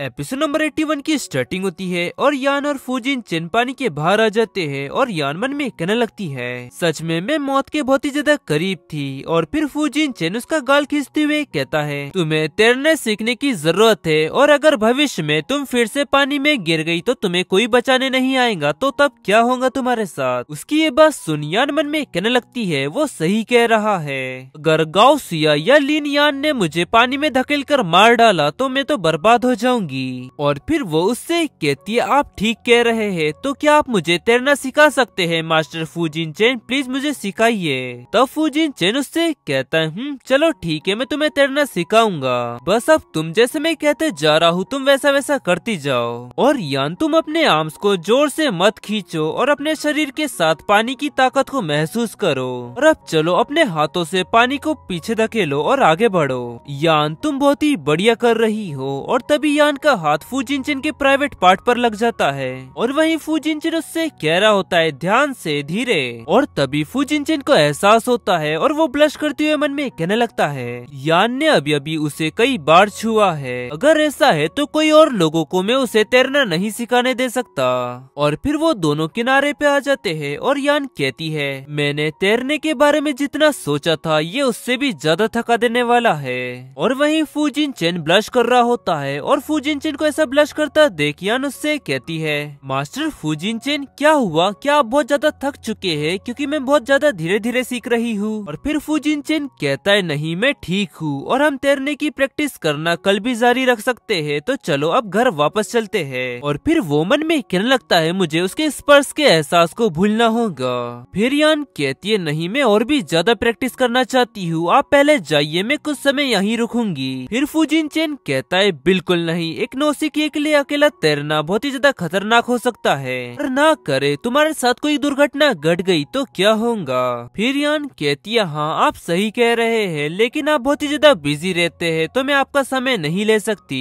Episode number 81 की starting होती है और यान और फूजिन पानी के बाहर आ जाते हैं और यान मन में कहने लगती है सच में मैं मौत के बहुत ही ज्यादा करीब थी और फिर फूजिन चिन उसका गाल खींचते हुए कहता है तुम्हें तैरने सीखने की जरूरत है और अगर भविष्य में तुम फिर से पानी में गिर गई तो तुम्हें कोई बचाने नहीं आएगा तो तब क्या होगा तुम्हारे साथ उसकी ये बात सुन यान मन में कहने लगती है वो सही कह रहा है अगर गाँव सिया या लीन यान ने मुझे पानी में धकेल कर मार डाला तो मैं तो बर्बाद हो जाऊंगी जाएंगी और फिर वो उससे कहती है आप ठीक कह रहे हैं तो क्या आप मुझे तैरना सिखा सकते हैं मास्टर फूजिन चैन प्लीज मुझे सिखाइए तब तो फूजिन चैन उससे कहता है हम्म, चलो ठीक है मैं तुम्हें तैरना सिखाऊंगा बस अब तुम जैसे मैं कहते जा रहा हूँ तुम वैसा वैसा करती जाओ और यान तुम अपने आर्म्स को जोर से मत खींचो और अपने शरीर के साथ पानी की ताकत को महसूस करो और अब चलो अपने हाथों से पानी को पीछे धकेलो और आगे बढ़ो यान तुम बहुत ही बढ़िया कर रही हो और तभी यान का हाथ फूजिंचन के प्राइवेट पार्ट पर लग जाता है और वहीं फूजिंचन उससे कह रहा होता है ध्यान से धीरे और तभी फूजिंचन को एहसास होता है और वो ब्लश करते हुए मन में कहने लगता है यान ने अभी अभी उसे कई बार छुआ है अगर ऐसा है तो कोई और लोगो को मैं उसे तैरना नहीं सिखाने दे सकता और फिर वो दोनों किनारे पे आ जाते हैं और यान कहती है मैंने तैरने के बारे में जितना सोचा था ये उससे भी ज्यादा थका देने वाला है और वहीं फूजिन चेन ब्लश कर रहा होता है और फूज फूजिनचेन को ऐसा ब्लश करता देख यान उससे कहती है मास्टर फूजिनचेन क्या हुआ क्या आप बहुत ज्यादा थक चुके हैं क्योंकि मैं बहुत ज्यादा धीरे धीरे सीख रही हूँ और फिर फूजिन चिन कहता है नहीं मैं ठीक हूँ और हम तैरने की प्रैक्टिस करना कल भी जारी रख सकते है तो चलो अब घर वापस चलते है और फिर वो मन में कहने लगता है मुझे उसके स्पर्श के एहसास को भूलना होगा फिर यान कहती है नहीं मैं और भी ज्यादा प्रैक्टिस करना चाहती हूँ आप पहले जाइए मैं कुछ समय यहीं रुकूंगी फिर फूजिन चेन कहता है बिल्कुल नहीं एक नौसिखिए के लिए अकेला तैरना बहुत ही ज्यादा खतरनाक हो सकता है और ना करे तुम्हारे साथ कोई दुर्घटना घट गई तो क्या होगा फिर यान कहती है हाँ आप सही कह रहे हैं लेकिन आप बहुत ही ज्यादा बिजी रहते हैं तो मैं आपका समय नहीं ले सकती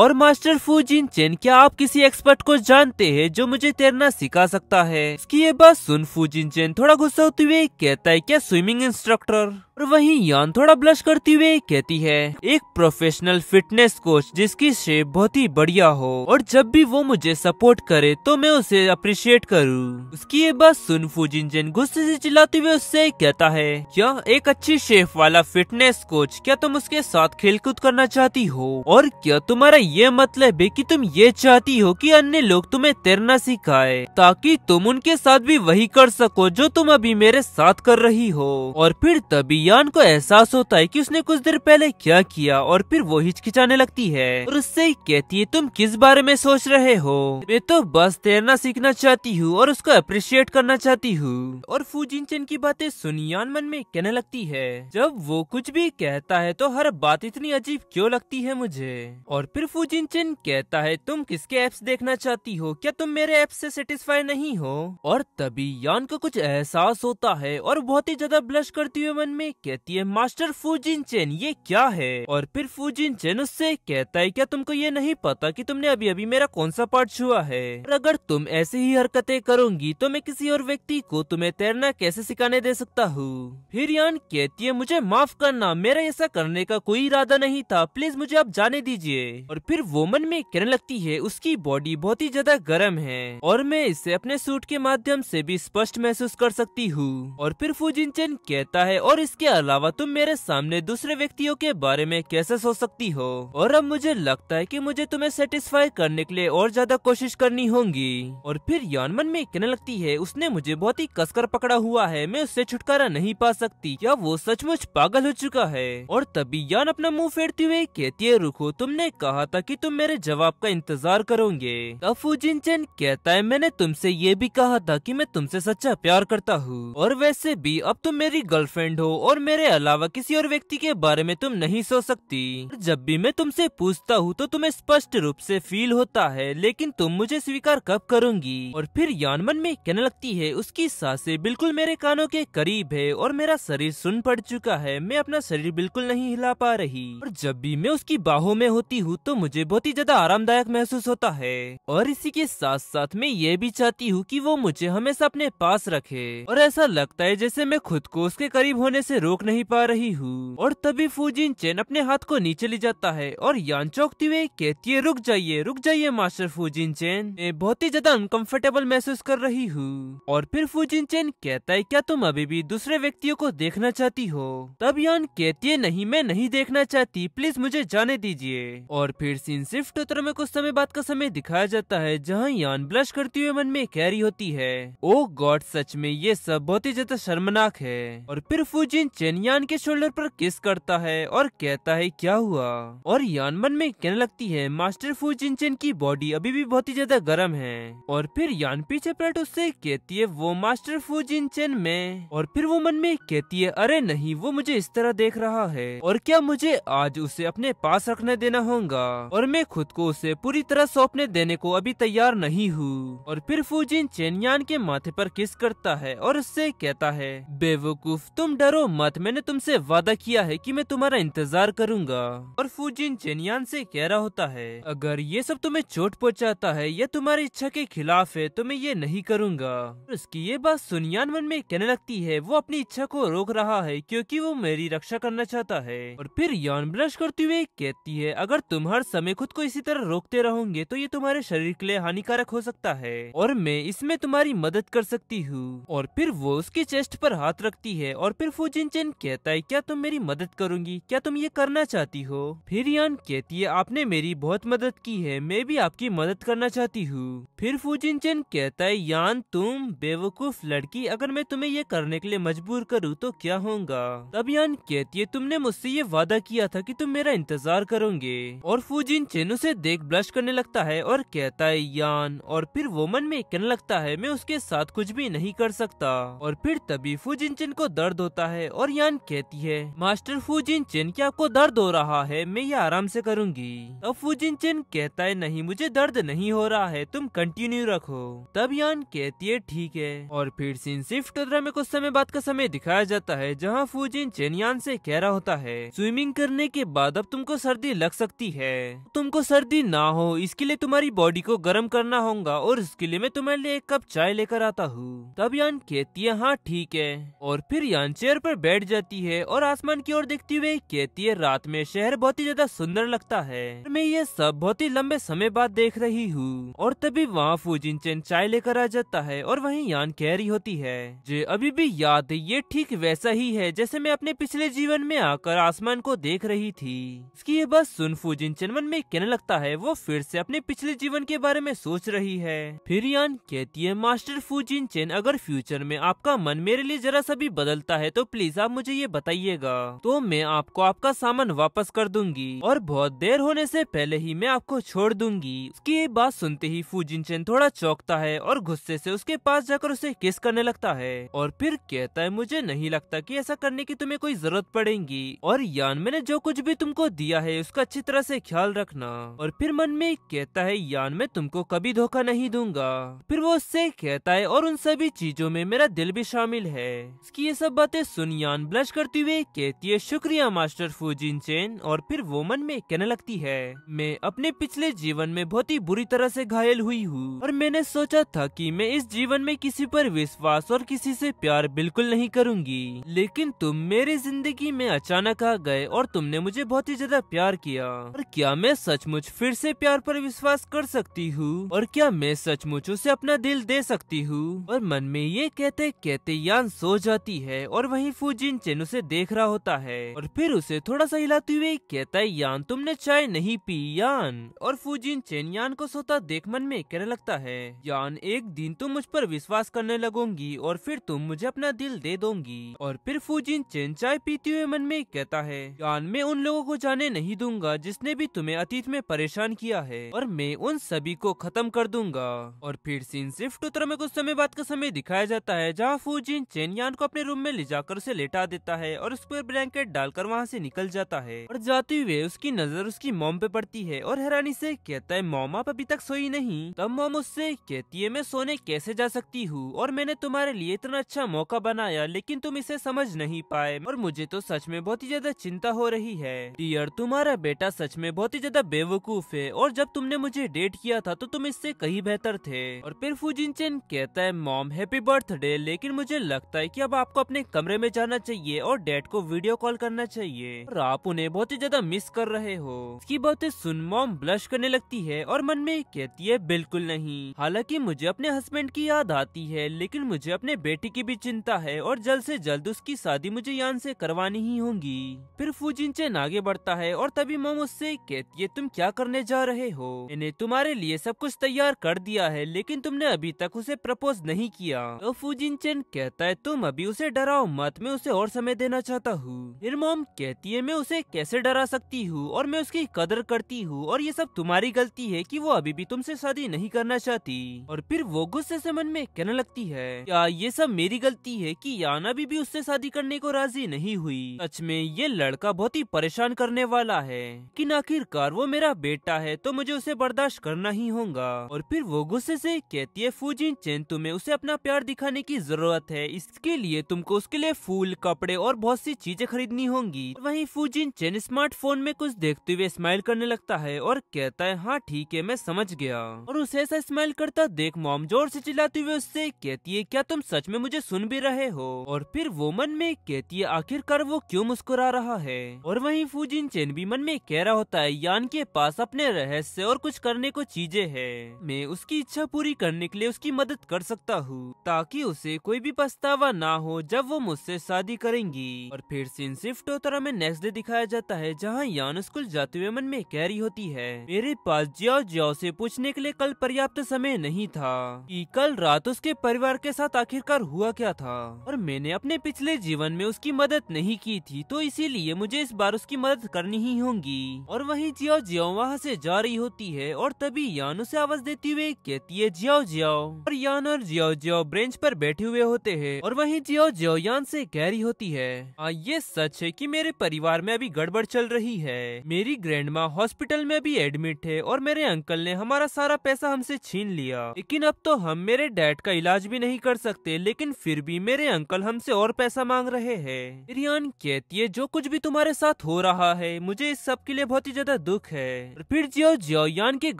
और मास्टर फू जिन चेन क्या आप किसी एक्सपर्ट को जानते हैं जो मुझे तैरना सिखा सकता है इसकी ये बात सुन जिन चेन थोड़ा गुस्सा होते हुए कहता है क्या स्विमिंग इंस्ट्रक्टर और वहीं यान थोड़ा ब्लश करती हुए कहती है एक प्रोफेशनल फिटनेस कोच जिसकी शेप बहुत ही बढ़िया हो और जब भी वो मुझे सपोर्ट करे तो मैं उसे अप्रिशिएट करूँ उसकी ये बात सुन फू चेन गुस्से ऐसी चिल्लाते हुए उससे कहता है क्या एक अच्छी शेप वाला फिटनेस कोच क्या तुम उसके साथ खेल करना चाहती हो और क्या तुम्हारा ये मतलब है कि तुम ये चाहती हो कि अन्य लोग तुम्हें तैरना सिखाए ताकि तुम उनके साथ भी वही कर सको जो तुम अभी मेरे साथ कर रही हो और फिर तभी यान को एहसास होता है कि उसने कुछ देर पहले क्या किया और फिर वो हिचकिचाने लगती है और उससे कहती है तुम किस बारे में सोच रहे हो मैं तो बस तैरना सीखना चाहती हूँ और उसको अप्रिशिएट करना चाहती हूँ और फूजिन की बातें यान मन में कहने लगती है जब वो कुछ भी कहता है तो हर बात इतनी अजीब क्यों लगती है मुझे और फिर जिन चिन कहता है तुम किसके एप्स देखना चाहती हो क्या तुम मेरे एप्स से सेटिस्फाई नहीं हो और तभी यान को कुछ एहसास होता है और बहुत ही ज्यादा ब्लश करती हुए मन में कहती है मास्टर फूजिन चेन ये क्या है और फिर जिन चेन उससे कहता है क्या तुमको ये नहीं पता की तुमने अभी अभी मेरा कौन सा पार्ट छुआ है और अगर तुम ऐसी ही हरकते करोगी तो मैं किसी और व्यक्ति को तुम्हें तैरना कैसे सिखाने दे सकता हूँ फिर यान कहती है मुझे माफ करना मेरा ऐसा करने का कोई इरादा नहीं था प्लीज मुझे आप जाने दीजिए और फिर वोमन में कहने लगती है उसकी बॉडी बहुत ही ज्यादा गर्म है और मैं इसे अपने सूट के माध्यम से भी स्पष्ट महसूस कर सकती हूँ और फिर फूजिनचन कहता है और इसके अलावा तुम मेरे सामने दूसरे व्यक्तियों के बारे में कैसे सोच सकती हो और अब मुझे लगता है की मुझे तुम्हें सेटिस्फाई करने के लिए और ज्यादा कोशिश करनी होगी और फिर यानमन में कहने लगती है उसने मुझे बहुत ही कसकर पकड़ा हुआ है मैं उससे छुटकारा नहीं पा सकती क्या वो सचमुच पागल हो चुका है और तभी यान अपना मुंह फेरते हुए कहती है रुको तुमने कहा कहा था कि तुम मेरे जवाब का इंतजार करोगे अफू जिन चैन कहता है मैंने तुमसे ये भी कहा था कि मैं तुमसे सच्चा प्यार करता हूँ और वैसे भी अब तुम मेरी गर्लफ्रेंड हो और मेरे अलावा किसी और व्यक्ति के बारे में तुम नहीं सोच सकती जब भी मैं तुमसे पूछता हूँ तो तुम्हें स्पष्ट रूप ऐसी फील होता है लेकिन तुम मुझे स्वीकार कब करूंगी और फिर यानमन में कहने लगती है उसकी सासे बिल्कुल मेरे कानों के करीब है और मेरा शरीर सुन पड़ चुका है मैं अपना शरीर बिल्कुल नहीं हिला पा रही और जब भी मैं उसकी बाहों में होती हूँ तो मुझे बहुत ही ज्यादा आरामदायक महसूस होता है और इसी के साथ साथ मैं ये भी चाहती हूँ कि वो मुझे हमेशा अपने पास रखे और ऐसा लगता है जैसे मैं खुद को उसके करीब होने से रोक नहीं पा रही हूँ और तभी फूजिन चेन अपने हाथ को नीचे ले जाता है और यान चौकती हुए कहती है रुक जाइए रुक जाइए मास्टर फूजिन चेन मैं बहुत ही ज्यादा अनकंफर्टेबल महसूस कर रही हूँ और फिर फूजिन चेन कहता है क्या तुम अभी भी दूसरे व्यक्तियों को देखना चाहती हो तब यान कहती है नहीं मैं नहीं देखना चाहती प्लीज मुझे जाने दीजिए और फिर सीन शिफ्ट उत्तर में कुछ समय बाद का समय दिखाया जाता है जहाँ यान ब्लश करते हुए मन में कैरी होती है ओ oh गॉड सच में ये सब बहुत ही ज्यादा शर्मनाक है और फिर फूजिन चेन यान के शोल्डर पर किस करता है और कहता है क्या हुआ और यान मन में कहने लगती है मास्टर फूजिन चेन की बॉडी अभी भी बहुत ही ज्यादा गर्म है और फिर यान पीछे पलट उससे कहती है वो मास्टर फूजिन चेन में और फिर वो मन में कहती है अरे नहीं वो मुझे इस तरह देख रहा है और क्या मुझे आज उसे अपने पास रखने देना होगा और मैं खुद को उसे पूरी तरह सौंपने देने को अभी तैयार नहीं हूँ और फिर फूजिन चेनयान के माथे पर किस करता है और उससे कहता है बेवकूफ तुम डरो मत मैंने तुमसे वादा किया है कि मैं तुम्हारा इंतजार करूंगा और फूजिन चेनयान से कह रहा होता है अगर ये सब तुम्हें चोट पहुँचाता है या तुम्हारी इच्छा के खिलाफ है तो मैं ये नहीं करूँगा उसकी ये बात सुनियान मन में कहने लगती है वो अपनी इच्छा को रोक रहा है क्यूँकी वो मेरी रक्षा करना चाहता है और फिर यान ब्रश करते हुए कहती है अगर तुम हर समय खुद को इसी तरह रोकते रहोगे तो ये तुम्हारे शरीर के लिए हानिकारक हो सकता है और मैं इसमें तुम्हारी मदद कर सकती हूँ और फिर वो उसके चेस्ट पर हाथ रखती है और फिर फूजिन चैन कहता है क्या तुम मेरी मदद करूंगी क्या तुम ये करना चाहती हो फिर यान कहती है आपने मेरी बहुत मदद की है मैं भी आपकी मदद करना चाहती हूँ फिर फूजिन चैन कहता है यान तुम बेवकूफ लड़की अगर मैं तुम्हें ये करने के लिए मजबूर करूँ तो क्या होगा तब यान कहती है तुमने मुझसे ये वादा किया था की तुम मेरा इंतजार करोगे और फूजिन चेनू से देख ब्लश करने लगता है और कहता है यान और फिर वो मन में कहने लगता है मैं उसके साथ कुछ भी नहीं कर सकता और फिर तभी फूजिन चेन को दर्द होता है और यान कहती है मास्टर फूजिन चेन क्या आपको दर्द हो रहा है मैं ये आराम से करूंगी अब फूजिन चेन कहता है नहीं मुझे दर्द नहीं हो रहा है तुम कंटिन्यू रखो तब यान कहती है ठीक है और फिर सीन शिफ्ट में कुछ समय बाद का समय दिखाया जाता है जहाँ फूजिन चेन यान से कह रहा होता है स्विमिंग करने के बाद अब तुमको सर्दी लग सकती है तुमको सर्दी ना हो इसके लिए तुम्हारी बॉडी को गर्म करना होगा और इसके लिए मैं तुम्हारे लिए एक कप चाय लेकर आता हूँ तब यान कहती है हाँ ठीक है और फिर यान चेयर पर बैठ जाती है और आसमान की ओर देखती हुए कहती है रात में शहर बहुत ही ज्यादा सुंदर लगता है मैं ये सब बहुत ही लंबे समय बाद देख रही हूँ और तभी वहाँ फूजिन चैन चाय लेकर आ जाता है और वही यान कह रही होती है जो अभी भी याद ये ठीक वैसा ही है जैसे मैं अपने पिछले जीवन में आकर आसमान को देख रही थी इसकी ये बस सुन फूजिन चैन मन में कहने लगता है वो फिर से अपने पिछले जीवन के बारे में सोच रही है फिर यान कहती है मास्टर फूजिन चेन अगर फ्यूचर में आपका मन मेरे लिए जरा सा भी बदलता है तो प्लीज आप मुझे ये बताइएगा तो मैं आपको आपका सामान वापस कर दूंगी और बहुत देर होने से पहले ही मैं आपको छोड़ दूंगी उसकी ये बात सुनते ही फूजिन चेन थोड़ा चौकता है और गुस्से से उसके पास जाकर उसे किस करने लगता है और फिर कहता है मुझे नहीं लगता कि ऐसा करने की तुम्हें कोई जरूरत पड़ेगी और यान मैंने जो कुछ भी तुमको दिया है उसका अच्छी तरह से ख्याल रखना और फिर मन में कहता है यान मैं तुमको कभी धोखा नहीं दूंगा फिर वो उससे कहता है और उन सभी चीजों में मेरा दिल भी शामिल है इसकी ये सब बातें सुन यान ब्लश करते हुए कहती है शुक्रिया मास्टर फूजिन चेन और फिर वो मन में कहने लगती है मैं अपने पिछले जीवन में बहुत ही बुरी तरह से घायल हुई हूँ और मैंने सोचा था कि मैं इस जीवन में किसी पर विश्वास और किसी से प्यार बिल्कुल नहीं करूंगी लेकिन तुम मेरी जिंदगी में अचानक आ गए और तुमने मुझे बहुत ही ज्यादा प्यार किया और क्या क्या मैं सचमुच फिर से प्यार पर विश्वास कर सकती हूँ और क्या मैं सचमुच उसे अपना दिल दे सकती हूँ और मन में ये कहते कहते यान सो जाती है और वही फूजिन चेन उसे देख रहा होता है और फिर उसे थोड़ा सा हिलाते हुए कहता है यान तुमने चाय नहीं पी यान और फूजिन चेन यान को सोता देख मन में कहने लगता है यान एक दिन तुम मुझ पर विश्वास करने लगोगी और फिर तुम मुझे अपना दिल दे दोगी और फिर फूजिन चेन चाय पीते हुए मन में कहता है यान मैं उन लोगों को जाने नहीं दूंगा जिसने भी तुम्हें अतीत में परेशान किया है और मैं उन सभी को खत्म कर दूंगा और फिर सीन शिफ्ट उत्तर में कुछ समय बाद का समय दिखाया जाता है जहाँ फूजिन चेनयान को अपने रूम में ले जाकर उसे लेटा देता है और उस पर ब्लैंकेट डालकर वहाँ से निकल जाता है और जाते हुए उसकी नजर उसकी मोम पे पड़ती है और हैरानी से कहता है मोम आप अभी तक सोई नहीं तब मोम उससे कहती है मैं सोने कैसे जा सकती हूँ और मैंने तुम्हारे लिए इतना अच्छा मौका बनाया लेकिन तुम इसे समझ नहीं पाए और मुझे तो सच में बहुत ही ज्यादा चिंता हो रही है डियर तुम्हारा बेटा सच में बहुत बहुत ही ज्यादा बेवकूफ है और जब तुमने मुझे डेट किया था तो तुम इससे कहीं बेहतर थे और फिर फूजिन चैन कहता है मॉम हैप्पी बर्थडे लेकिन मुझे लगता है कि अब आपको अपने कमरे में जाना चाहिए और डैड को वीडियो कॉल करना चाहिए और आप उन्हें बहुत ही ज्यादा मिस कर रहे हो इसकी बातें सुन मॉम ब्लश करने लगती है और मन में कहती है बिल्कुल नहीं हालांकि मुझे अपने हस्बैंड की याद आती है लेकिन मुझे अपने बेटे की भी चिंता है और जल्द से जल्द उसकी शादी मुझे यान से करवानी ही होगी फिर फूजिन चैन आगे बढ़ता है और तभी मॉम उससे अनिकेत ये तुम क्या करने जा रहे हो मैंने तुम्हारे लिए सब कुछ तैयार कर दिया है लेकिन तुमने अभी तक उसे प्रपोज नहीं किया तो फूजिन चेन कहता है तुम अभी उसे डराओ मत मैं उसे और समय देना चाहता हूँ फिर मोम कहती है मैं उसे कैसे डरा सकती हूँ और मैं उसकी कदर करती हूँ और ये सब तुम्हारी गलती है की वो अभी भी तुम शादी नहीं करना चाहती और फिर वो गुस्से ऐसी मन में कहने लगती है क्या ये सब मेरी गलती है की याना अभी भी उससे शादी करने को राजी नहीं हुई सच में ये लड़का बहुत ही परेशान करने वाला है कि आखिर आखिरकार वो मेरा बेटा है तो मुझे उसे बर्दाश्त करना ही होगा और फिर वो गुस्से से कहती है फूजिन चैन तुम्हें उसे अपना प्यार दिखाने की जरूरत है इसके लिए तुमको उसके लिए फूल कपड़े और बहुत सी चीजें खरीदनी होंगी वही फूजिन चैन स्मार्टफोन में कुछ देखते हुए स्माइल करने लगता है और कहता है हाँ ठीक है मैं समझ गया और उसे ऐसा स्माइल करता देख मॉम जोर से चिल्लाते हुए उससे कहती है क्या तुम सच में मुझे सुन भी रहे हो और फिर वो मन में कहती है आखिरकार वो क्यों मुस्कुरा रहा है और वही फूजिन चैन भी मन में कह रहा होता है अयान के पास अपने रहस्य और कुछ करने को चीजें हैं। मैं उसकी इच्छा पूरी करने के लिए उसकी मदद कर सकता हूँ ताकि उसे कोई भी पछतावा ना हो जब वो मुझसे शादी करेंगी और फिर सीन शिफ्ट होता हमें नेक्स्ट डे दिखाया जाता है जहाँ यान स्कूल जाते हुए मन में कैरी होती है मेरे पास जियाओ जियाओ से पूछने के लिए कल पर्याप्त समय नहीं था कि कल रात उसके परिवार के साथ आखिरकार हुआ क्या था और मैंने अपने पिछले जीवन में उसकी मदद नहीं की थी तो इसीलिए मुझे इस बार उसकी मदद करनी ही होगी और वही ही जियो जियो वहाँ से जा रही होती है और तभी यान उसे आवाज देती हुए कहती है जियो जियो और यान और जियो जियो ब्रेंच पर बैठे हुए होते हैं और वहीं जियो जियो यान से कह रही होती है आ, हाँ, ये सच है कि मेरे परिवार में अभी गड़बड़ चल रही है मेरी ग्रैंड माँ हॉस्पिटल में भी एडमिट है और मेरे अंकल ने हमारा सारा पैसा हमसे छीन लिया लेकिन अब तो हम मेरे डैड का इलाज भी नहीं कर सकते लेकिन फिर भी मेरे अंकल हमसे और पैसा मांग रहे है रियान कहती है जो कुछ भी तुम्हारे साथ हो रहा है मुझे इस सब के लिए बहुत ही ज्यादा दुख है और फिर जियो यान के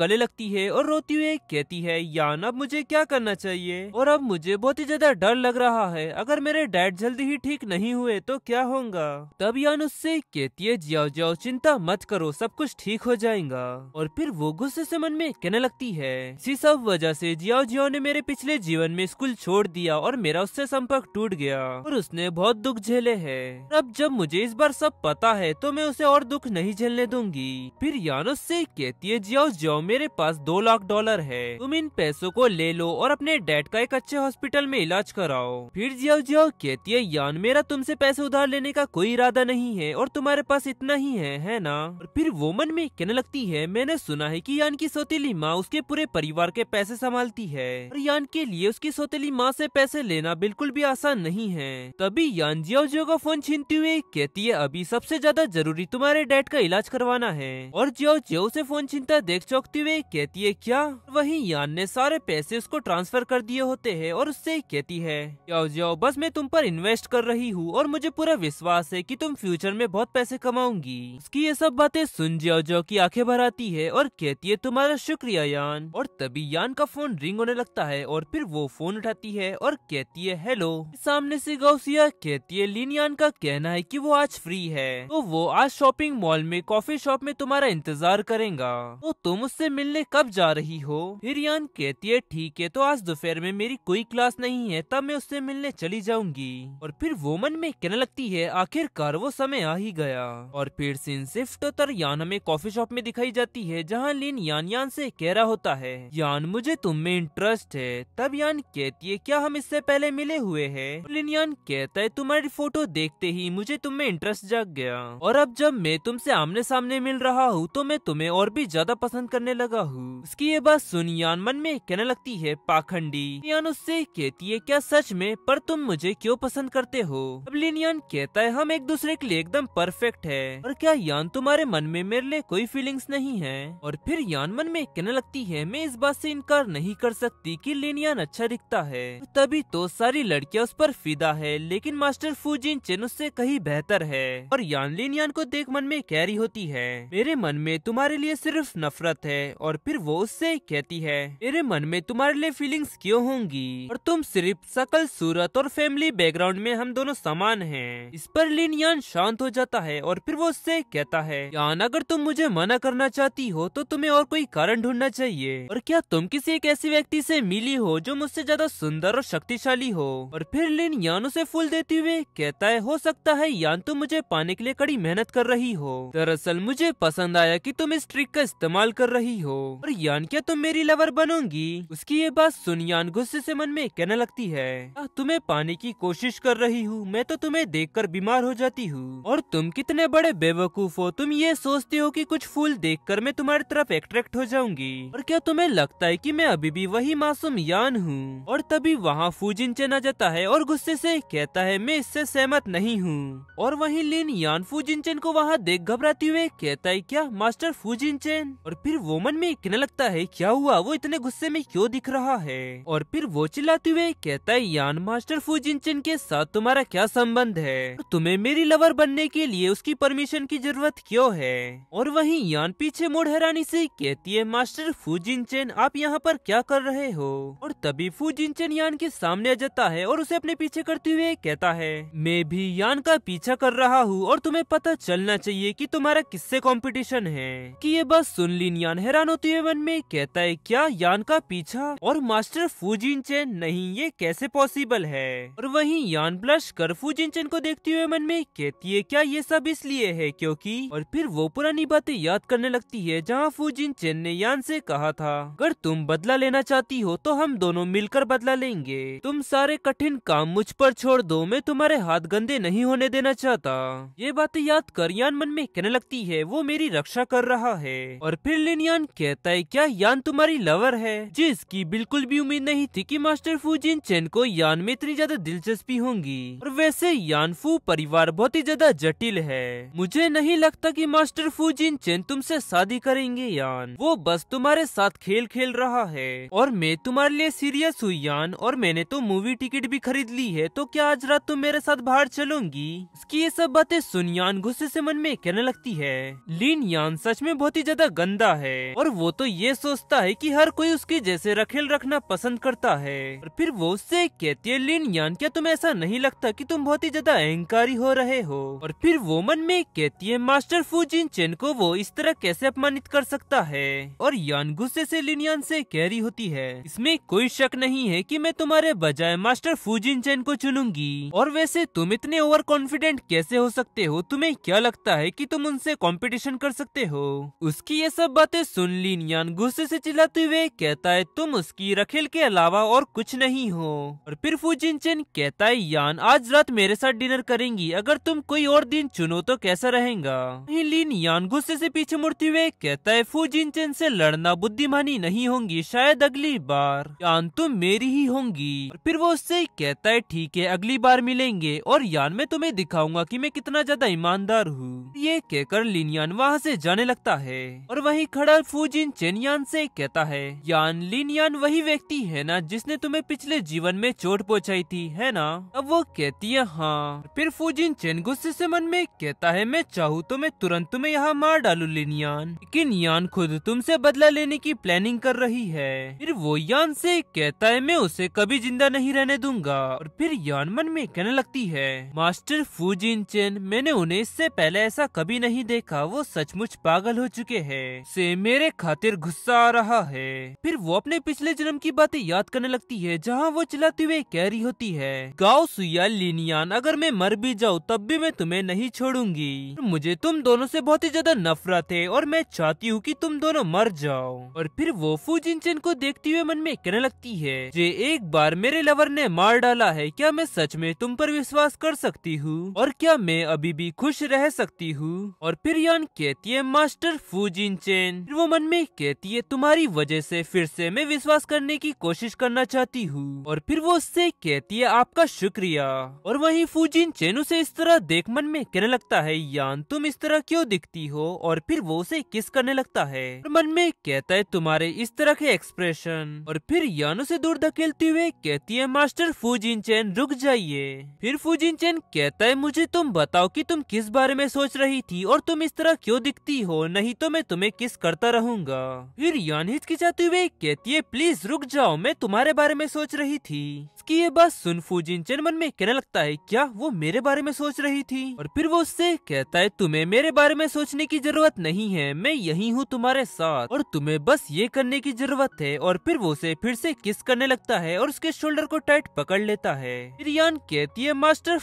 गले लगती है और रोती हुई कहती है यान अब मुझे क्या करना चाहिए और अब मुझे बहुत ही ज्यादा डर लग रहा है अगर मेरे डैड जल्दी ही ठीक नहीं हुए तो क्या होगा तब यान उससे कहती है जियो जियो चिंता मत करो सब कुछ ठीक हो जाएगा और फिर वो गुस्से से मन में कहने लगती है इसी सब वजह ऐसी जियो जियो ने मेरे पिछले जीवन में स्कूल छोड़ दिया और मेरा उससे संपर्क टूट गया और उसने बहुत दुख झेले है अब जब मुझे इस बार सब पता है तो मैं उसे और दुख नहीं झेलने दूंगी थी फिर यानोस से कहती है जियाओ जियाओ मेरे पास दो लाख डॉलर है तुम इन पैसों को ले लो और अपने डैड का एक अच्छे हॉस्पिटल में इलाज कराओ फिर जियाओ जियाओ कहती है यान मेरा तुमसे पैसे उधार लेने का कोई इरादा नहीं है और तुम्हारे पास इतना ही है है ना और फिर मन में कहने लगती है मैंने सुना है की यान की सौतीली माँ उसके पूरे परिवार के पैसे संभालती है और यान के लिए उसकी सौतीली माँ से पैसे लेना बिल्कुल भी आसान नहीं है तभी यान जियो जियो का फोन छीनते हुए कहती है अभी सबसे ज्यादा जरूरी तुम्हारे डैड का इलाज करवाना है हैं और जियो जियो से फोन चिंता देख चौकते हुए कहती है क्या वही यान ने सारे पैसे उसको ट्रांसफर कर दिए होते हैं और उससे कहती है जाओ जाओ बस मैं तुम पर इन्वेस्ट कर रही हूँ और मुझे पूरा विश्वास है कि तुम फ्यूचर में बहुत पैसे कमाऊंगी उसकी ये सब बातें सुन जाओ जाओ की आँखें भर आती है और कहती है तुम्हारा शुक्रिया यान और तभी यान का फोन रिंग होने लगता है और फिर वो फोन उठाती है और कहती है हेलो सामने से गौसिया कहती है लिन यान का कहना है कि वो आज फ्री है तो वो आज शॉपिंग मॉल में कॉफी शॉप में तुम्हारा इंतजार करेगा तो तुम उससे मिलने कब जा रही हो हिरियान कहती है ठीक है तो आज दोपहर में मेरी कोई क्लास नहीं है तब मैं उससे मिलने चली जाऊंगी और फिर वो मन में कहने लगती है आखिरकार वो समय आ ही गया और फिर सीन शिफ्ट होकर यान हमें कॉफी शॉप में दिखाई जाती है जहाँ लीन यान यान से कह रहा होता है यान मुझे तुम में इंटरेस्ट है तब यान कहती है क्या हम इससे पहले मिले हुए है तो लीन यान कहता है तुम्हारी फोटो देखते ही मुझे तुम में इंटरेस्ट जाग गया और अब जब मैं तुमसे आमने सामने मिल रहा हूँ तो मैं तुम्हें और भी ज्यादा पसंद करने लगा हूँ उसकी ये बात सुन यान मन में कहने लगती है पाखंडी यान उससे कहती है क्या सच में पर तुम मुझे क्यों पसंद करते हो अब लिनियान कहता है हम एक दूसरे के लिए एकदम परफेक्ट है और क्या यान तुम्हारे मन में मेरे लिए कोई फीलिंग्स नहीं है और फिर यान मन में कहने लगती है मैं इस बात से इनकार नहीं कर सकती कि लिनियान अच्छा दिखता है तभी तो सारी लड़कियां उस पर फिदा है लेकिन मास्टर फूजिन चेन उससे कहीं बेहतर है और यान लिनियान को देख मन में कैरी होती है मेरे मन में तुम्हारे लिए सिर्फ नफरत है और फिर वो उससे कहती है मेरे मन में तुम्हारे लिए फीलिंग्स क्यों होंगी और तुम सिर्फ सकल सूरत और फैमिली बैकग्राउंड में हम दोनों समान हैं इस पर लिन यान शांत हो जाता है और फिर वो उससे कहता है यान अगर तुम मुझे मना करना चाहती हो तो तुम्हें और कोई कारण ढूंढना चाहिए और क्या तुम किसी एक ऐसी व्यक्ति से मिली हो जो मुझसे ज्यादा सुंदर और शक्तिशाली हो और फिर लिन यान उसे फूल देते हुए कहता है हो सकता है यान तुम मुझे पाने के लिए कड़ी मेहनत कर रही हो दरअसल मुझे पसंद आया कि तुम इस ट्रिक का इस्तेमाल कर रही हो और यान क्या तुम मेरी लवर बनोगी उसकी ये बात सुन यान गुस्से से मन में कहने लगती है तुम्हें पाने की कोशिश कर रही हूँ मैं तो तुम्हें देखकर बीमार हो जाती हूँ और तुम कितने बड़े बेवकूफ हो तुम ये सोचते हो की कुछ फूल कर मैं तुम्हारी तरफ अट्रैक्ट हो जाऊंगी और क्या तुम्हें लगता है की मैं अभी भी वही मासूम यान हूँ और तभी वहाँ फूजिन चना जाता है और गुस्से से कहता है मैं इससे सहमत नहीं हूँ और वहीं लिन यान फूजिन को वहाँ देख घबराती हुए कहता है बताई क्या मास्टर फूजिन चैन और फिर वोमन में कहने लगता है क्या हुआ वो इतने गुस्से में क्यों दिख रहा है और फिर वो चिल्लाते हुए कहता है यान मास्टर चैन के साथ तुम्हारा क्या संबंध है तुम्हें मेरी लवर बनने के लिए उसकी परमिशन की जरूरत क्यों है और वही यान पीछे मुड़ हैरानी से कहती है मास्टर फूजिन चैन आप यहाँ पर क्या कर रहे हो और तभी फूजिन चैन यान के सामने आ जाता है और उसे अपने पीछे करते हुए कहता है मैं भी यान का पीछा कर रहा हूँ और तुम्हें पता चलना चाहिए की तुम्हारा किससे कौन कंपटीशन है कि ये बात सुन लिन यान हैरान होती है मन में कहता है क्या यान का पीछा और मास्टर फूजिन चैन नहीं ये कैसे पॉसिबल है और वहीं यान ब्लश कर फूजिन चैन को देखते हुए मन में कहती है क्या ये सब इसलिए है क्योंकि और फिर वो पुरानी बातें याद करने लगती है जहाँ फूजिन चैन ने यान से कहा था अगर तुम बदला लेना चाहती हो तो हम दोनों मिलकर बदला लेंगे तुम सारे कठिन काम मुझ पर छोड़ दो मैं तुम्हारे हाथ गंदे नहीं होने देना चाहता ये बातें याद कर यान मन में कहने लगती है वो मेरी रक्षा कर रहा है और फिर लिनियान कहता है क्या यान तुम्हारी लवर है जिसकी बिल्कुल भी उम्मीद नहीं थी कि मास्टर फूजिन चैन को यान में इतनी ज्यादा दिलचस्पी होंगी और वैसे यान फू परिवार बहुत ही ज्यादा जटिल है मुझे नहीं लगता की मास्टर फूजिन चैन तुम शादी करेंगे यान वो बस तुम्हारे साथ खेल खेल रहा है और मैं तुम्हारे लिए सीरियस हुई यान और मैंने तो मूवी टिकट भी खरीद ली है तो क्या आज रात तुम मेरे साथ बाहर चलोगी इसकी ये सब बातें सुन यान गुस्से से मन में कहने लगती है लीन यान सच में बहुत ही ज्यादा गंदा है और वो तो ये सोचता है कि हर कोई उसके जैसे रखेल रखना पसंद करता है और फिर वो उससे कहती है लीन यान क्या तुम्हें ऐसा नहीं लगता कि तुम बहुत ही ज्यादा अहंकारी हो रहे हो और फिर वो मन में कहती है मास्टर फूजिन चेन को वो इस तरह कैसे अपमानित कर सकता है और यान गुस्से से लिन यान से कह रही होती है इसमें कोई शक नहीं है की मैं तुम्हारे बजाय मास्टर फूजिन चेन को चुनूंगी और वैसे तुम इतने ओवर कॉन्फिडेंट कैसे हो सकते हो तुम्हें क्या लगता है की तुम उनसे कॉम्पिटिशन दर्शन कर सकते हो उसकी ये सब बातें सुन ली नियान गुस्से से चिल्लाते हुए कहता है तुम उसकी रखेल के अलावा और कुछ नहीं हो और फिर फूजिन चेन कहता है यान आज रात मेरे साथ डिनर करेंगी अगर तुम कोई और दिन चुनो तो कैसा रहेगा लीन यान गुस्से से पीछे मुड़ते हुए कहता है फूजिन चेन से लड़ना बुद्धिमानी नहीं होंगी शायद अगली बार यान तुम मेरी ही होंगी और फिर वो उससे कहता है ठीक है अगली बार मिलेंगे और यान मैं तुम्हें दिखाऊंगा कि मैं कितना ज्यादा ईमानदार हूँ ये कहकर लिनियान वहाँ से जाने लगता है और वहीं खड़ा फूजिन चेनियान से कहता है यान यान वही व्यक्ति है ना जिसने तुम्हें पिछले जीवन में चोट पहुँचाई थी है ना अब वो कहती है हाँ फिर फूजिन चेन गुस्से से मन में कहता है मैं चाहूँ तो मैं तुरंत तुम्हें यहाँ मार डालू लिनियान लेकिन यान खुद ऐसी बदला लेने की प्लानिंग कर रही है फिर वो यान से कहता है मैं उसे कभी जिंदा नहीं रहने दूंगा और फिर यान मन में कहने लगती है मास्टर फूजिन चेन मैंने उन्हें इससे पहले ऐसा कभी नहीं देखा वो सचमुच पागल हो चुके हैं से मेरे खातिर गुस्सा आ रहा है फिर वो अपने पिछले जन्म की बातें याद करने लगती है जहाँ वो चलाती हुए कैरी होती है गाँव सुया लिनियान अगर मैं मर भी जाऊँ तब भी मैं तुम्हें नहीं छोड़ूंगी मुझे तुम दोनों ऐसी बहुत ही ज्यादा नफरत है और मैं चाहती हूँ की तुम दोनों मर जाओ और फिर वो फूजिनचेन को देखते हुए मन में कहने लगती है जे एक बार मेरे लवर ने मार डाला है क्या मैं सच में तुम पर विश्वास कर सकती हूँ और क्या मैं अभी भी खुश रह सकती हूँ और फिर यान कहती है मास्टर फूजिन चैन वो मन में कहती है तुम्हारी वजह से फिर से मैं विश्वास करने की कोशिश करना चाहती हूँ और फिर वो उससे कहती है आपका शुक्रिया और वही फूजिन चैन उसे इस तरह देख मन में कहने लगता है यान तुम इस तरह क्यों दिखती हो और फिर वो उसे किस करने लगता है मन में कहता है तुम्हारे इस तरह के एक्सप्रेशन और फिर यान उसे दूर धकेलते हुए कहती है मास्टर फूजिन चैन रुक जाइए फिर फूजिन चैन कहता है मुझे तुम बताओ की तुम किस बारे में सोच रही थी और तुम इस तरह क्यों दिखती हो नहीं तो मैं तुम्हें किस करता रहूंगा फिर यान हिचकिचाते हुए कहती है प्लीज रुक जाओ मैं तुम्हारे बारे में सोच रही थी इसकी ये बात सुन चन मन में कहने लगता है क्या वो मेरे बारे में सोच रही थी और फिर वो उससे कहता है तुम्हें मेरे बारे में सोचने की जरूरत नहीं है मैं यही हूँ तुम्हारे साथ और तुम्हें बस ये करने की जरूरत है और फिर वो उसे फिर से किस करने लगता है और उसके शोल्डर को टाइट पकड़ लेता है फिर यान कहती है मास्टर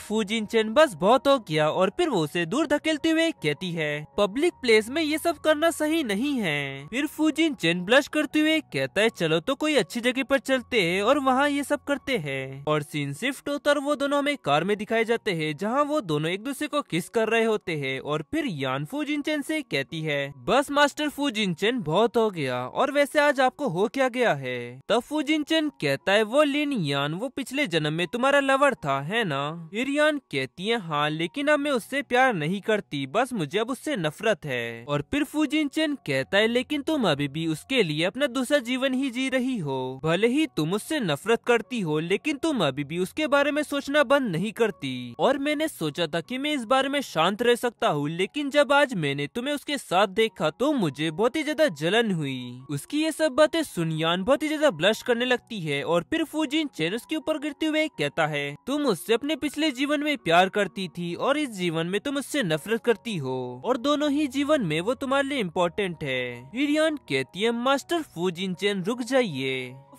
चन बस बहुत हो गया और फिर वो उसे दूर धकेलते हुए कहती है पब्लिक प्लेस में ये सब करना सही नहीं है फिर फूजिन चेन ब्लश करते हुए कहता है चलो तो कोई अच्छी जगह पर चलते हैं और वहाँ ये सब करते हैं और सीन शिफ्ट होता वो दोनों हमें कार में दिखाए जाते हैं जहाँ वो दोनों एक दूसरे को किस कर रहे होते हैं और फिर यान फूजिन चेन से कहती है बस मास्टर फूजिन चेन बहुत हो गया और वैसे आज आपको हो क्या गया है तब फूजिन चेन कहता है वो लिन यान वो पिछले जन्म में तुम्हारा लवर था है ना फिर यान कहती है हाँ लेकिन अब मैं उससे प्यार नहीं करती बस मुझे अब उससे नफरत है और फिर फूजिन चेन कहता है लेकिन तुम अभी भी उसके लिए अपना दूसरा जीवन ही जी रही हो भले ही तुम उससे नफरत करती हो लेकिन तुम अभी भी उसके बारे में सोचना बंद नहीं करती और मैंने सोचा था कि मैं इस बारे में शांत रह सकता हूँ लेकिन जब आज मैंने तुम्हें उसके साथ देखा तो मुझे बहुत ही ज्यादा जलन हुई उसकी ये सब बातें सुनियान बहुत ही ज्यादा ब्लश करने लगती है और फिर फूजिन चेन उसके ऊपर गिरते हुए कहता है तुम उससे अपने पिछले जीवन में प्यार करती थी और इस जीवन में तुम उससे नफरत करती हो और दोनों दोनों ही जीवन में वो तुम्हारे लिए इम्पोर्टेंट है वीरियान कहती है मास्टर फूजिन चैन रुक जाइए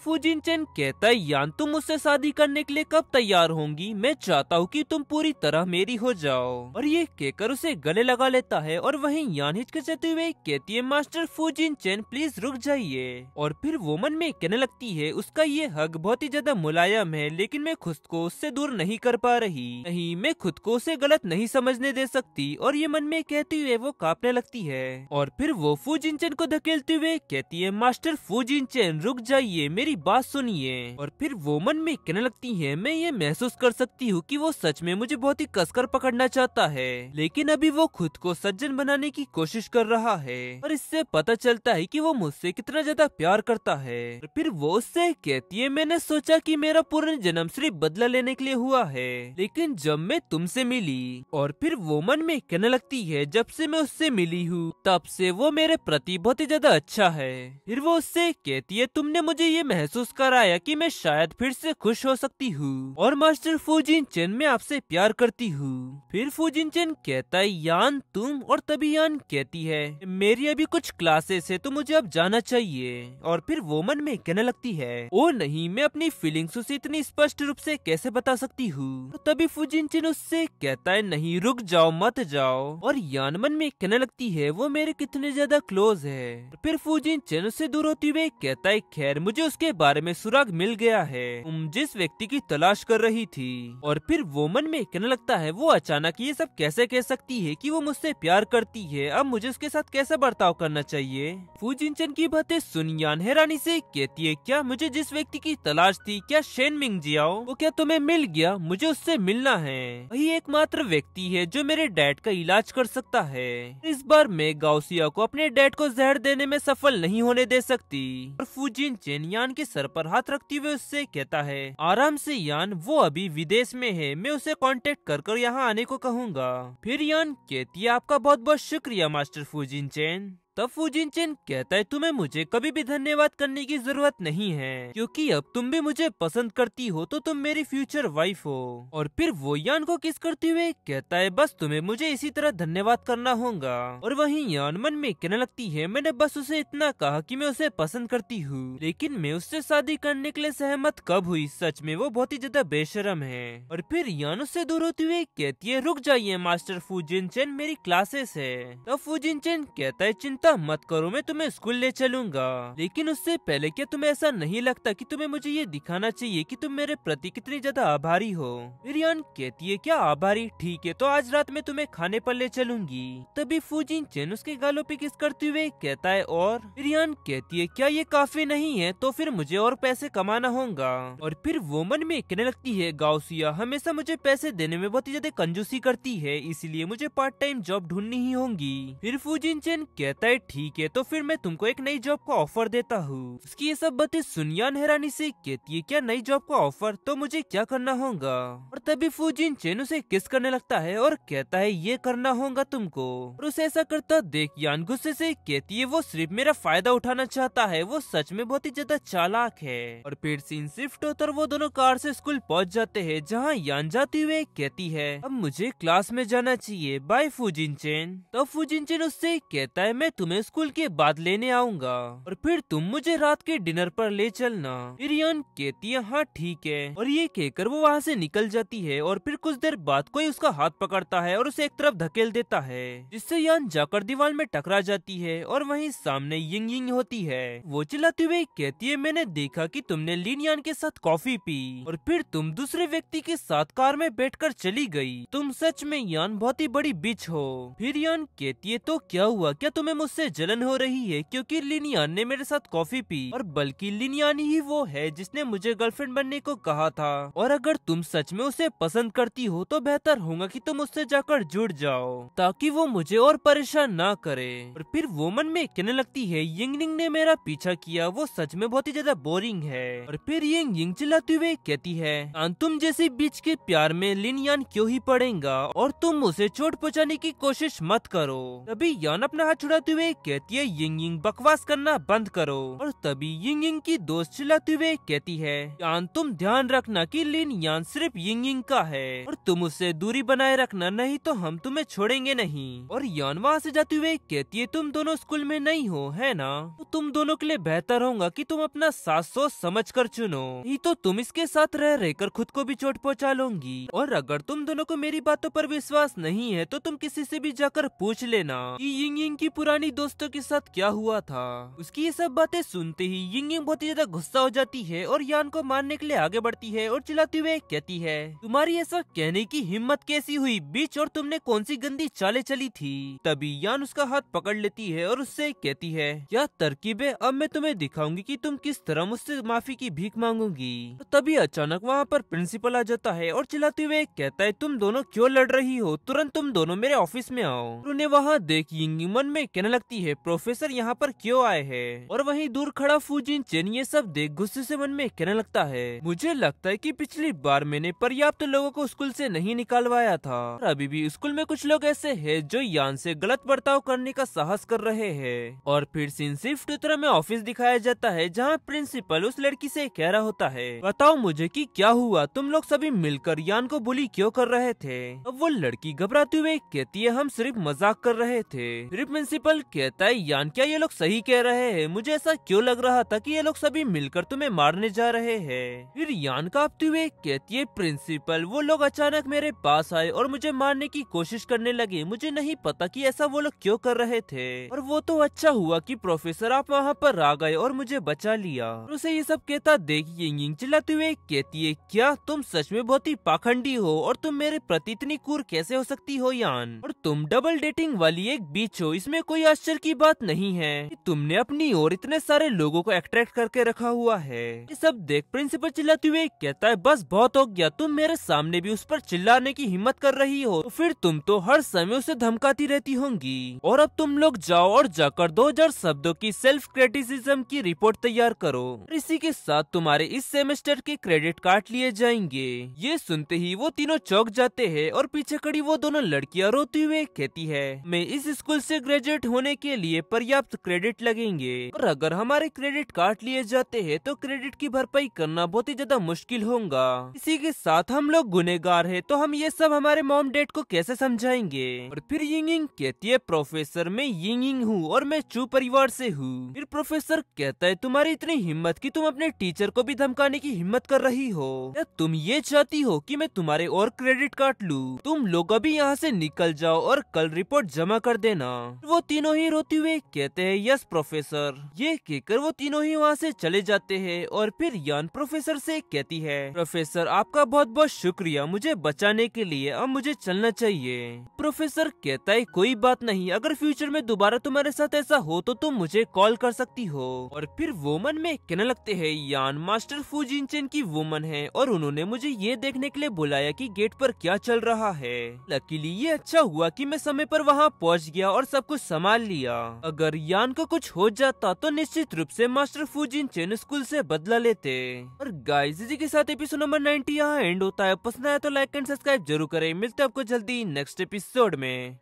चैन कहता है यान तुम उससे शादी करने के लिए कब तैयार होंगी मैं चाहता हूँ कि तुम पूरी तरह मेरी हो जाओ और ये कहकर उसे गले लगा लेता है और वहीं यान हिचकिचाते हुए कहती है मास्टर फूजिन चेन प्लीज रुक जाइए और फिर वो मन में कहने लगती है उसका ये हक बहुत ही ज्यादा मुलायम है लेकिन मैं खुद को उससे दूर नहीं कर पा रही नहीं मैं खुद को उसे गलत नहीं समझने दे सकती और ये मन में कहते हुए वो कांपने लगती है और फिर वो फूजिन चेन को धकेलते हुए कहती है मास्टर फूजिन चेन रुक जाइए मेरी मेरी बात सुनिए और फिर वो मन में कहने लगती है मैं ये महसूस कर सकती हूँ कि वो सच में मुझे बहुत ही कसकर पकड़ना चाहता है लेकिन अभी वो खुद को सज्जन बनाने की कोशिश कर रहा है और इससे पता चलता है कि वो मुझसे कितना ज्यादा प्यार करता है और फिर वो उससे कहती है मैंने सोचा कि मेरा पूर्ण जन्म सिर्फ बदला लेने के लिए हुआ है लेकिन जब मैं तुमसे मिली और फिर वो मन में कहने लगती है जब से मैं उससे मिली हूँ तब से वो मेरे प्रति बहुत ही ज्यादा अच्छा है फिर वो उससे कहती है तुमने मुझे ये महसूस महसूस कराया कि मैं शायद फिर से खुश हो सकती हूँ और मास्टर फूजिन चेन मैं आपसे प्यार करती हूँ फिर फूजिन चेन कहता है यान तुम और तभी यान कहती है मेरी अभी कुछ क्लासेस है तो मुझे अब जाना चाहिए और फिर वो मन में कहने लगती है ओ नहीं मैं अपनी फीलिंग्स उसे इतनी स्पष्ट रूप से कैसे बता सकती हूँ तो तभी फूजिन चेन उससे कहता है नहीं रुक जाओ मत जाओ और यान मन में कहने लगती है वो मेरे कितने ज्यादा क्लोज है फिर फूजिन चेन उससे दूर होती हुए कहता है खैर मुझे उसके बारे में सुराग मिल गया है तुम जिस व्यक्ति की तलाश कर रही थी और फिर वो मन में कहने लगता है वो अचानक ये सब कैसे कह सकती है कि वो मुझसे प्यार करती है अब मुझे उसके साथ कैसे बर्ताव करना चाहिए फू की बातें सुनियान हैरानी से कहती है क्या मुझे जिस व्यक्ति की तलाश थी क्या शेन मिंग जियाओ वो क्या तुम्हें मिल गया मुझे उससे मिलना है वही एकमात्र व्यक्ति है जो मेरे डैड का इलाज कर सकता है इस बार मैं गाउसिया को अपने डैड को जहर देने में सफल नहीं होने दे सकती और फूजिन चेनियान के के सर पर हाथ रखते हुए उससे कहता है आराम से यान वो अभी विदेश में है मैं उसे कांटेक्ट कर कर यहाँ आने को कहूँगा फिर यान कहती है आपका बहुत बहुत शुक्रिया मास्टर फूजिन चैन तब चिन कहता है तुम्हें मुझे कभी भी धन्यवाद करने की जरूरत नहीं है क्योंकि अब तुम भी मुझे पसंद करती हो तो तुम मेरी फ्यूचर वाइफ हो और फिर वो यान को किस करते हुए कहता है बस तुम्हें मुझे इसी तरह धन्यवाद करना होगा और वहीं यान मन में कहने लगती है मैंने बस उसे इतना कहा की मैं उसे पसंद करती हूँ लेकिन मैं उससे शादी करने के लिए सहमत कब हुई सच में वो बहुत ही ज्यादा बेशरम है और फिर यान उससे दूर होते हुए कहती है रुक जाइए मास्टर फूजिन चैन मेरी क्लासेस है तब फूजिन कहता है चिंता मत करो मैं तुम्हें स्कूल ले चलूंगा लेकिन उससे पहले क्या तुम्हें ऐसा नहीं लगता कि तुम्हें मुझे ये दिखाना चाहिए कि तुम मेरे प्रति कितनी ज्यादा आभारी हो रियान कहती है क्या आभारी ठीक है तो आज रात में तुम्हें खाने पर ले चलूंगी तभी फूजिन चैन उसके गालों पे किस करते हुए कहता है और रियान कहती है क्या ये काफी नहीं है तो फिर मुझे और पैसे कमाना होगा और फिर वो मन में कहने लगती है गाउसिया हमेशा मुझे पैसे देने में बहुत ही ज्यादा कंजूसी करती है इसलिए मुझे पार्ट टाइम जॉब ढूंढनी ही होगी फिर फूजिन चैन कहता है राइट ठीक है तो फिर मैं तुमको एक नई जॉब का ऑफर देता हूँ उसकी ये सब बातें सुनियान हैरानी से कहती है क्या नई जॉब का ऑफर तो मुझे क्या करना होगा और तभी फूजिन चेनू से किस करने लगता है और कहता है ये करना होगा तुमको और उसे ऐसा करता देख यान गुस्से से कहती है वो सिर्फ मेरा फायदा उठाना चाहता है वो सच में बहुत ही ज्यादा चालाक है और फिर सीन शिफ्ट होकर वो दोनों कार से स्कूल पहुँच जाते हैं जहाँ यान जाती हुए कहती है अब मुझे क्लास में जाना चाहिए बाय फूजिन चेन तो फूजिन चेन उससे कहता है मैं तुम्हें स्कूल के बाद लेने आऊंगा और फिर तुम मुझे रात के डिनर पर ले चलना फिर रियान कहती है हाँ ठीक है और ये कहकर वो वहाँ से निकल जाती है और फिर कुछ देर बाद कोई उसका हाथ पकड़ता है और उसे एक तरफ धकेल देता है जिससे यान जाकर दीवार में टकरा जाती है और वही सामने यिंग यिंग होती है वो चिल्लाती हुई कहती है मैंने देखा की तुमने लीन यान के साथ कॉफी पी और फिर तुम दूसरे व्यक्ति के साथ कार में कर चली गयी तुम सच में यान बहुत ही बड़ी बिच हो फिर यान कहती है तो क्या हुआ क्या तुम्हें मुझसे जलन हो रही है क्योंकि लिनियान ने मेरे साथ कॉफी पी और बल्कि लिनियान ही वो है जिसने मुझे गर्लफ्रेंड बनने को कहा था और अगर तुम सच में उसे पसंद करती हो तो बेहतर होगा कि तुम उससे जाकर जुड़ जाओ ताकि वो मुझे और परेशान ना करे और फिर वो मन में कहने लगती है यंगनिंग ने मेरा पीछा किया वो सच में बहुत ही ज्यादा बोरिंग है और फिर यंग यिंग चिल्लाती हुए कहती है तुम जैसे बीच के प्यार में लिनियान क्यों ही पड़ेगा और तुम उसे चोट पहुँचाने की कोशिश मत करो तभी यान अपना हाथ छुड़ाते हुए हुए कहती है यिंग यिंग बकवास करना बंद करो और तभी यिंग यिंग की दोस्त चिल्लाते हुए कहती है यान तुम ध्यान रखना कि लिन यान सिर्फ यिंग यिंग का है और तुम उससे दूरी बनाए रखना नहीं तो हम तुम्हें छोड़ेंगे नहीं और यान वहाँ से जाते हुए कहती है तुम दोनों स्कूल में नहीं हो है न तो तुम दोनों के लिए बेहतर होगा की तुम अपना सास सोच समझ कर चुनो ही तो तुम इसके साथ रह रहकर खुद को भी चोट पहुँचा लोगी और अगर तुम दोनों को मेरी बातों आरोप विश्वास नहीं है तो तुम किसी ऐसी भी जाकर पूछ लेना की यिंग यिंग की पुरानी दोस्तों के साथ क्या हुआ था उसकी ये सब बातें सुनते ही यिंग यिंग बहुत ही ज्यादा गुस्सा हो जाती है और यान को मारने के लिए आगे बढ़ती है और चिल्लाते हुए कहती है तुम्हारी ऐसा कहने की हिम्मत कैसी हुई बीच और तुमने कौन सी गंदी चाले चली थी तभी यान उसका हाथ पकड़ लेती है और उससे कहती है क्या तरकीब है अब मैं तुम्हें दिखाऊंगी की तुम किस तरह मुझसे माफी की भीख मांगूंगी तो तभी अचानक वहाँ पर प्रिंसिपल आ जाता है और चिल्लाते हुए कहता है तुम दोनों क्यों लड़ रही हो तुरंत तुम दोनों मेरे ऑफिस में आओ उन्हें वहाँ देख यिंग मन में कहने लगती है प्रोफेसर यहाँ पर क्यों आए हैं और वहीं दूर खड़ा फूजिन चेन ये सब देख गुस्से से मन में कहने लगता है मुझे लगता है कि पिछली बार मैंने पर्याप्त तो लोगों को स्कूल से नहीं निकालवाया था और अभी भी स्कूल में कुछ लोग ऐसे हैं जो यान से गलत बर्ताव करने का साहस कर रहे है और फिर सीन सिर्फ में ऑफिस दिखाया जाता है जहाँ प्रिंसिपल उस लड़की ऐसी कह रहा होता है बताओ मुझे की क्या हुआ तुम लोग सभी मिलकर यान को बुली क्यों कर रहे थे अब वो लड़की घबराते हुए कहती है हम सिर्फ मजाक कर रहे थे सिर्फ प्रिंसिपल कहता है यान क्या ये लोग सही कह रहे हैं मुझे ऐसा क्यों लग रहा था कि ये लोग सभी मिलकर तुम्हें मारने जा रहे हैं फिर यान कांपते हुए कहती है प्रिंसिपल वो लोग अचानक मेरे पास आए और मुझे मारने की कोशिश करने लगे मुझे नहीं पता कि ऐसा वो लोग क्यों कर रहे थे और वो तो अच्छा हुआ कि प्रोफेसर आप वहाँ पर आ गए और मुझे बचा लिया उसे ये सब कहता देखिए चिल्लाते हुए कहती है क्या तुम सच में बहुत ही पाखंडी हो और तुम मेरे प्रति इतनी कूर कैसे हो सकती हो यान और तुम डबल डेटिंग वाली एक बीच हो इसमें कोई आश्चर्य की बात नहीं है कि तुमने अपनी ओर इतने सारे लोगों को अट्रैक्ट करके रखा हुआ है ये सब देख प्रिंसिपल चिल्लाते हुए कहता है बस बहुत हो गया तुम मेरे सामने भी उस पर चिल्लाने की हिम्मत कर रही हो तो फिर तुम तो हर समय उसे धमकाती रहती होंगी और अब तुम लोग जाओ और जाकर दो हजार शब्दों की सेल्फ क्रिटिसिज्म की रिपोर्ट तैयार करो इसी के साथ तुम्हारे इस सेमेस्टर के क्रेडिट कार्ड लिए जाएंगे ये सुनते ही वो तीनों चौक जाते हैं और पीछे खड़ी वो दोनों लड़कियाँ रोती हुए कहती है मैं इस स्कूल से ग्रेजुएट होने होने के लिए पर्याप्त क्रेडिट लगेंगे और अगर हमारे क्रेडिट कार्ड लिए जाते हैं तो क्रेडिट की भरपाई करना बहुत ही ज्यादा मुश्किल होगा इसी के साथ हम लोग गुनेगार है तो हम ये सब हमारे मॉम डेड को कैसे समझाएंगे और फिर यिंग कहती है प्रोफेसर मैं यिंग हूँ और मैं चू परिवार से हूँ फिर प्रोफेसर कहता है तुम्हारी इतनी हिम्मत कि तुम अपने टीचर को भी धमकाने की हिम्मत कर रही हो या तुम ये चाहती हो कि मैं तुम्हारे और क्रेडिट काट लूँ तुम लोग अभी यहाँ से निकल जाओ और कल रिपोर्ट जमा कर देना वो तीनों तीनों ही रोते हुए कहते हैं यस प्रोफेसर ये कहकर वो तीनों ही वहाँ से चले जाते हैं और फिर यान प्रोफेसर से कहती है प्रोफेसर आपका बहुत बहुत शुक्रिया मुझे बचाने के लिए अब मुझे चलना चाहिए प्रोफेसर कहता है कोई बात नहीं अगर फ्यूचर में दोबारा तुम्हारे साथ ऐसा हो तो तुम मुझे कॉल कर सकती हो और फिर वोमन में कहने लगते है यान मास्टर फूजिन चेन की वोमन है और उन्होंने मुझे ये देखने के लिए बुलाया की गेट आरोप क्या चल रहा है लकीली ये अच्छा हुआ की मैं समय आरोप वहाँ पहुँच गया और सब कुछ संभाल लिया अगर यान को कुछ हो जाता तो निश्चित रूप से मास्टर फूजिन चेन स्कूल से बदला लेते और गाइस जी के साथ एपिसोड नंबर 90 यहाँ एंड होता है पसंद आया तो लाइक एंड सब्सक्राइब जरूर करें मिलते हैं आपको जल्दी नेक्स्ट एपिसोड में